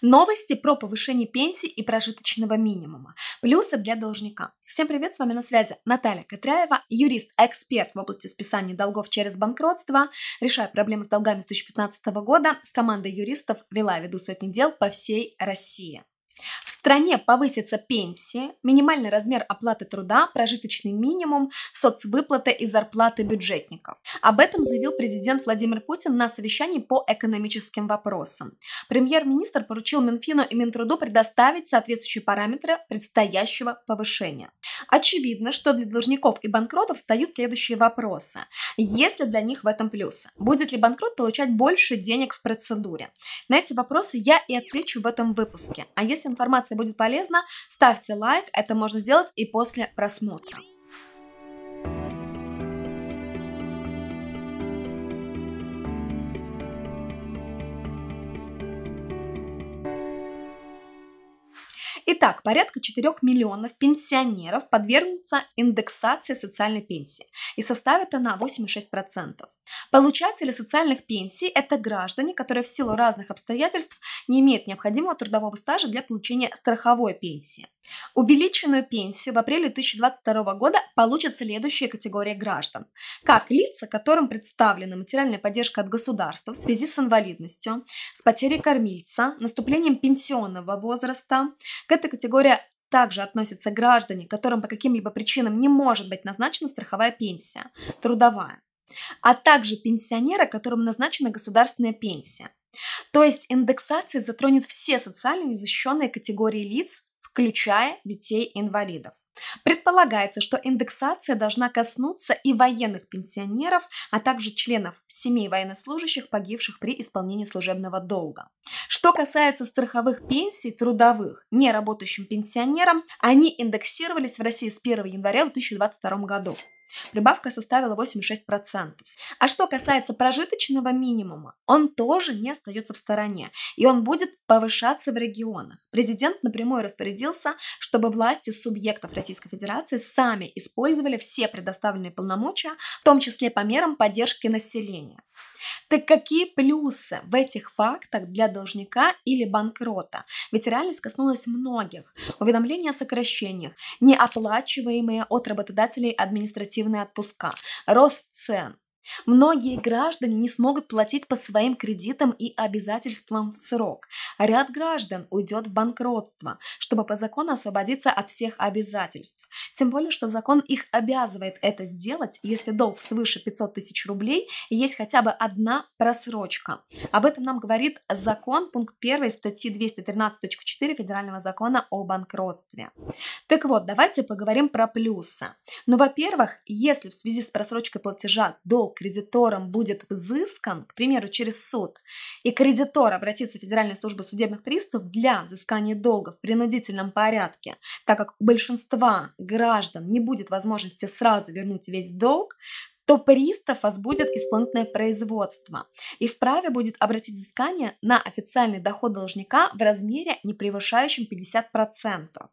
Новости про повышение пенсии и прожиточного минимума. Плюсы для должника. Всем привет, с вами на связи Наталья Катряева, юрист-эксперт в области списания долгов через банкротство. решаю проблемы с долгами с 2015 года, с командой юристов вела и веду сотни дел по всей России. В стране повысятся пенсии, минимальный размер оплаты труда, прожиточный минимум, соцвыплаты и зарплаты бюджетников. Об этом заявил президент Владимир Путин на совещании по экономическим вопросам. Премьер-министр поручил Минфину и Минтруду предоставить соответствующие параметры предстоящего повышения. Очевидно, что для должников и банкротов встают следующие вопросы. есть ли для них в этом плюсы? Будет ли банкрот получать больше денег в процедуре? На эти вопросы я и отвечу в этом выпуске. А если информация информация будет полезна, ставьте лайк, это можно сделать и после просмотра. Итак, порядка 4 миллионов пенсионеров подвергнутся индексации социальной пенсии и составит она 8,6%. Получатели социальных пенсий – это граждане, которые в силу разных обстоятельств не имеют необходимого трудового стажа для получения страховой пенсии. Увеличенную пенсию в апреле 2022 года получат следующие категории граждан. Как лица, которым представлена материальная поддержка от государства в связи с инвалидностью, с потерей кормильца, наступлением пенсионного возраста. К этой категории также относятся граждане, которым по каким-либо причинам не может быть назначена страховая пенсия, трудовая а также пенсионера, которым назначена государственная пенсия. То есть индексация затронет все социально незащищенные категории лиц, включая детей-инвалидов. Предполагается, что индексация должна коснуться и военных пенсионеров, а также членов семей военнослужащих, погибших при исполнении служебного долга. Что касается страховых пенсий трудовых неработающим пенсионерам, они индексировались в России с 1 января 2022 года. Прибавка составила 86%. А что касается прожиточного минимума, он тоже не остается в стороне, и он будет повышаться в регионах. Президент напрямую распорядился, чтобы власти субъектов Российской Федерации сами использовали все предоставленные полномочия, в том числе по мерам поддержки населения. Так какие плюсы в этих фактах для должника или банкрота? Ведь реальность коснулась многих. Уведомления о сокращениях, неоплачиваемые от работодателей административные отпуска, рост цен, Многие граждане не смогут платить по своим кредитам и обязательствам в срок. Ряд граждан уйдет в банкротство, чтобы по закону освободиться от всех обязательств. Тем более, что закон их обязывает это сделать, если долг свыше 500 тысяч рублей есть хотя бы одна просрочка. Об этом нам говорит закон, пункт 1 статьи 213.4 Федерального закона о банкротстве. Так вот, давайте поговорим про плюсы. Ну, во-первых, если в связи с просрочкой платежа долг долг кредиторам будет взыскан, к примеру, через суд, и кредитор обратится в Федеральную службу судебных приставов для взыскания долга в принудительном порядке, так как у большинства граждан не будет возможности сразу вернуть весь долг, то пристав возбудит исполнительное производство и вправе будет обратить взыскание на официальный доход должника в размере, не превышающем 50%.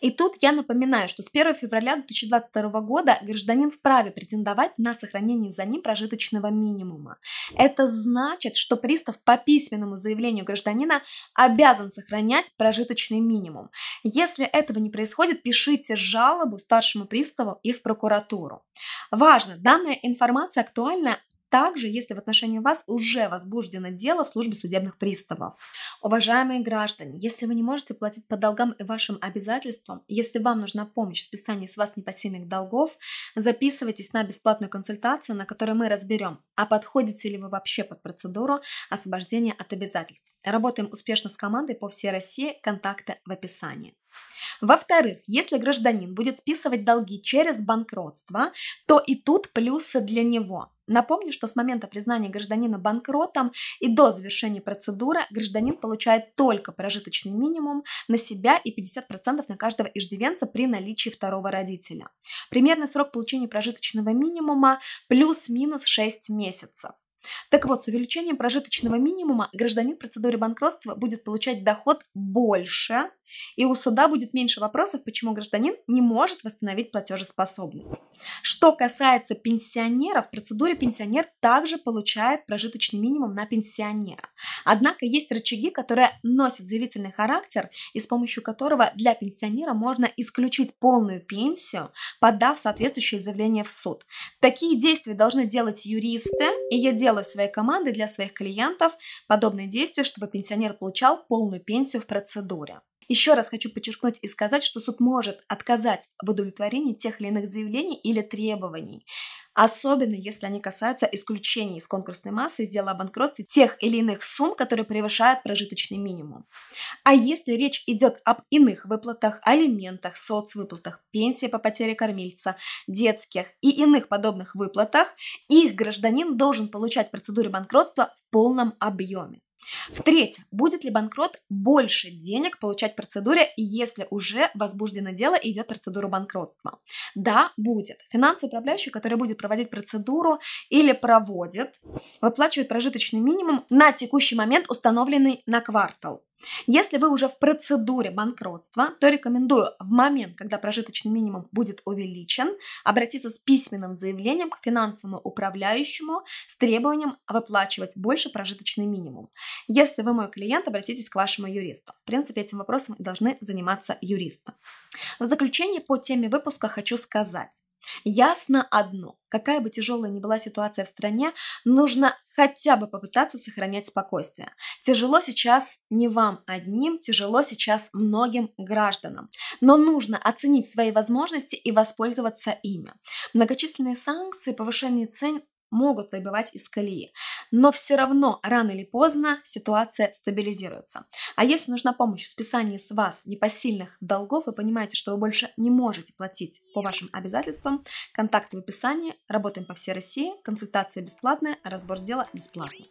И тут я напоминаю, что с 1 февраля 2022 года гражданин вправе претендовать на сохранение за ним прожиточного минимума. Это значит, что пристав по письменному заявлению гражданина обязан сохранять прожиточный минимум. Если этого не происходит, пишите жалобу старшему приставу и в прокуратуру. Важно, данная информация актуальна также, если в отношении вас уже возбуждено дело в службе судебных приставов. Уважаемые граждане, если вы не можете платить по долгам и вашим обязательствам, если вам нужна помощь в списании с вас непосильных долгов, записывайтесь на бесплатную консультацию, на которой мы разберем, а подходите ли вы вообще под процедуру освобождения от обязательств. Работаем успешно с командой по всей России, контакты в описании. Во-вторых, если гражданин будет списывать долги через банкротство, то и тут плюсы для него. Напомню, что с момента признания гражданина банкротом и до завершения процедуры гражданин получает только прожиточный минимум на себя и 50% на каждого иждивенца при наличии второго родителя. Примерный срок получения прожиточного минимума плюс-минус 6 месяцев. Так вот, с увеличением прожиточного минимума гражданин в процедуре банкротства будет получать доход больше и у суда будет меньше вопросов, почему гражданин не может восстановить платежеспособность. Что касается пенсионеров, в процедуре пенсионер также получает прожиточный минимум на пенсионера. Однако есть рычаги, которые носят заявительный характер и с помощью которого для пенсионера можно исключить полную пенсию, подав соответствующее заявление в суд. Такие действия должны делать юристы, и я делаю своей командой для своих клиентов подобные действия, чтобы пенсионер получал полную пенсию в процедуре. Еще раз хочу подчеркнуть и сказать, что суд может отказать в удовлетворении тех или иных заявлений или требований, особенно если они касаются исключений из конкурсной массы из дела о банкротстве тех или иных сумм, которые превышают прожиточный минимум. А если речь идет об иных выплатах, алиментах, соцвыплатах, пенсии по потере кормильца, детских и иных подобных выплатах, их гражданин должен получать процедуры банкротства в полном объеме. В-третьих, будет ли банкрот больше денег получать в процедуре, если уже возбуждено дело и идет процедура банкротства? Да, будет. Финансовый управляющий, который будет проводить процедуру или проводит, выплачивает прожиточный минимум на текущий момент, установленный на квартал. Если вы уже в процедуре банкротства, то рекомендую в момент, когда прожиточный минимум будет увеличен, обратиться с письменным заявлением к финансовому управляющему с требованием выплачивать больше прожиточный минимум. Если вы мой клиент, обратитесь к вашему юристу. В принципе, этим вопросом должны заниматься юристы. В заключение по теме выпуска хочу сказать, Ясно одно, какая бы тяжелая ни была ситуация в стране, нужно хотя бы попытаться сохранять спокойствие. Тяжело сейчас не вам одним, тяжело сейчас многим гражданам. Но нужно оценить свои возможности и воспользоваться ими. Многочисленные санкции, повышение цен могут выбивать из колеи. Но все равно рано или поздно ситуация стабилизируется. А если нужна помощь в списании с вас непосильных долгов, вы понимаете, что вы больше не можете платить по вашим обязательствам, контакты в описании, работаем по всей России, консультация бесплатная, разбор дела бесплатный.